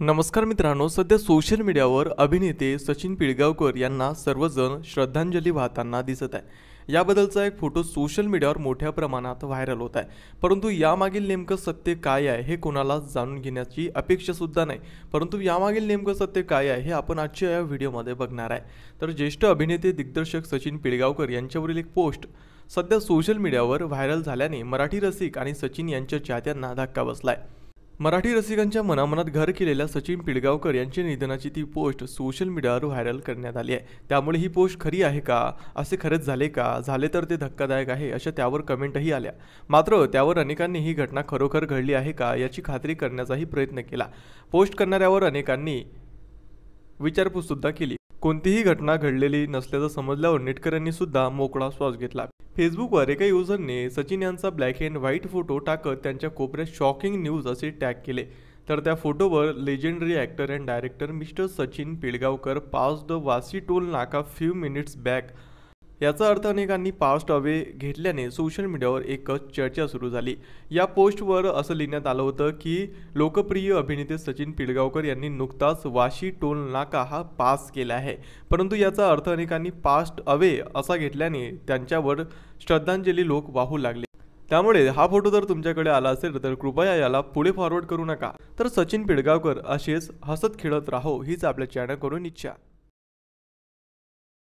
नमस्कार मित्रांनो सध्या सोशल मीडियावर अभिनेते सचिन पिळगावकर यांना सर्वजण श्रद्धांजली वाहताना दिसत आहे याबद्दलचा एक फोटो सोशल मीडियावर मोठ्या प्रमाणात व्हायरल होत आहे परंतु यामागील नेमकं सत्य काय आहे हे कोणाला जाणून घेण्याची अपेक्षासुद्धा नाही परंतु यामागील नेमकं सत्य काय आहे हे आपण आजच्या या व्हिडिओमध्ये बघणार आहे तर ज्येष्ठ अभिनेते दिग्दर्शक सचिन पिळगावकर यांच्यावरील एक पोस्ट सध्या सोशल मीडियावर व्हायरल झाल्याने मराठी रसिक आणि सचिन यांच्या चाहत्यांना धक्का बसला आहे मराठी रसिकांच्या मनामनात घर केलेल्या सचिन पिळगावकर यांच्या निधनाची ती पोस्ट सोशल मीडियावर व्हायरल करण्यात आली आहे त्यामुळे ही पोस्ट खरी आहे का असे खरंच झाले का झाले तर ते धक्कादायक आहे अशा त्यावर कमेंटही आल्या मात्र त्यावर अनेकांनी ही घटना खरोखर घडली आहे का याची खात्री करण्याचाही प्रयत्न केला पोस्ट करणाऱ्यावर अनेकांनी विचारपूससुद्धा केली कोणतीही घटना घडलेली नसल्याचं समजल्यावर नेटकऱ्यांनी सुद्धा मोकळा श्वास घेतला फेसबुकवर एका युजरने सचिन यांचा ब्लॅक अँड व्हाईट फोटो टाकत त्यांच्या कोपऱ्यात शॉकिंग न्यूज असे टॅग केले तर त्या फोटोवर legendary actor and director mister Sachin Pilgaonkar passed the Vashi toll naka few minutes back याचा अर्थ अनेकांनी पास्ट अवे घेतल्याने सोशल मीडियावर एकच चर्चा सुरू झाली या पोस्टवर असं लिहिण्यात आलं होतं की लोकप्रिय अभिनेते सचिन पिळगावकर यांनी नुकताच वाशी टोल नाका हा पास केला आहे परंतु याचा अर्थ अनेकांनी पास्ट अवे असा घेतल्याने त्यांच्यावर श्रद्धांजली लोक वाहू लागले त्यामुळे हा फोटो जर तुमच्याकडे आला असेल तर कृपया याला पुढे फॉरवर्ड करू नका तर सचिन पिळगावकर असेच हसत खेळत राहो हीच आपल्या चॅनलकडून इच्छा